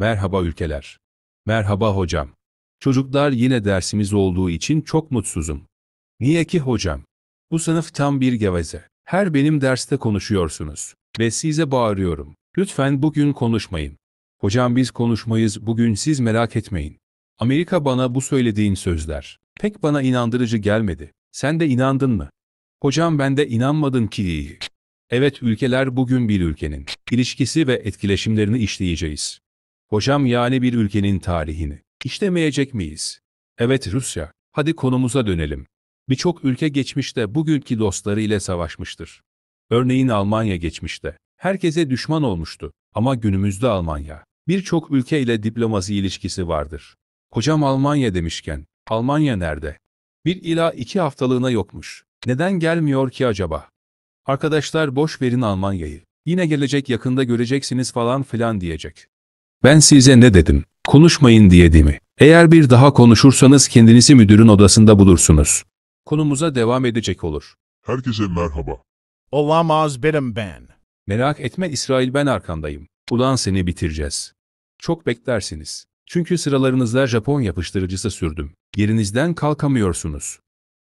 Merhaba ülkeler. Merhaba hocam. Çocuklar yine dersimiz olduğu için çok mutsuzum. Niye ki hocam? Bu sınıf tam bir geveze. Her benim derste konuşuyorsunuz. Ve size bağırıyorum. Lütfen bugün konuşmayın. Hocam biz konuşmayız bugün siz merak etmeyin. Amerika bana bu söylediğin sözler. Pek bana inandırıcı gelmedi. Sen de inandın mı? Hocam ben de inanmadım ki. Evet ülkeler bugün bir ülkenin ilişkisi ve etkileşimlerini işleyeceğiz. Hocam yani bir ülkenin tarihini işlemeyecek miyiz? Evet Rusya. Hadi konumuza dönelim. Birçok ülke geçmişte bugünkü dostları ile savaşmıştır. Örneğin Almanya geçmişte. Herkese düşman olmuştu ama günümüzde Almanya. Birçok ülke ile diplomasi ilişkisi vardır. Hocam Almanya demişken, Almanya nerede? Bir ila iki haftalığına yokmuş. Neden gelmiyor ki acaba? Arkadaşlar boş verin Almanya'yı. Yine gelecek yakında göreceksiniz falan filan diyecek. Ben size ne dedim? Konuşmayın diye değil mi? Eğer bir daha konuşursanız kendinizi müdürün odasında bulursunuz. Konumuza devam edecek olur. Herkese merhaba. Olamaz benim ben. Merak etme İsrail ben arkandayım. Ulan seni bitireceğiz. Çok beklersiniz. Çünkü sıralarınızda Japon yapıştırıcısı sürdüm. Yerinizden kalkamıyorsunuz.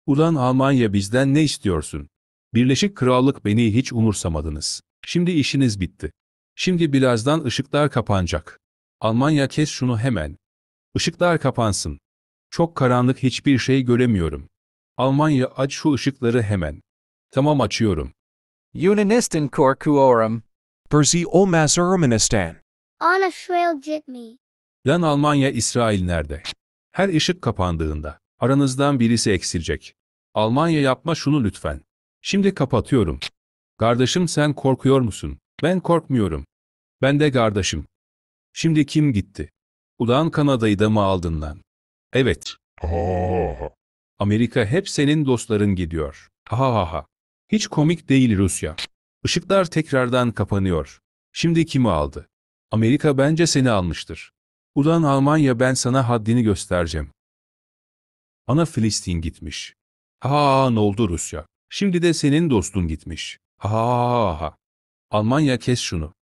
Ulan Almanya bizden ne istiyorsun? Birleşik Krallık beni hiç umursamadınız. Şimdi işiniz bitti. Şimdi birazdan ışıklar kapanacak. Almanya kes şunu hemen. Işıklar kapansın. Çok karanlık hiçbir şey göremiyorum. Almanya aç şu ışıkları hemen. Tamam açıyorum. Yunanistan korkuyorum. Berzi olmaz Ermenistan. Ana şrail gitme. Lan Almanya İsrail nerede? Her ışık kapandığında aranızdan birisi eksilecek. Almanya yapma şunu lütfen. Şimdi kapatıyorum. Kardeşim sen korkuyor musun? Ben korkmuyorum. Ben de kardeşim. Şimdi kim gitti? Ulan Kanada'yı da mı aldın lan? Evet. Amerika hep senin dostların gidiyor. Ha ha ha. Hiç komik değil Rusya. Işıklar tekrardan kapanıyor. Şimdi kimi aldı? Amerika bence seni almıştır. Ulan Almanya ben sana haddini göstereceğim. Ana Filistin gitmiş. Ha ne oldu Rusya? Şimdi de senin dostun gitmiş. Ha ha ha. Almanya kes şunu.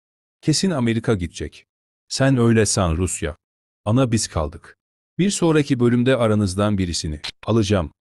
Kesin Amerika gidecek. Sen öyle san Rusya. Ana biz kaldık. Bir sonraki bölümde aranızdan birisini alacağım.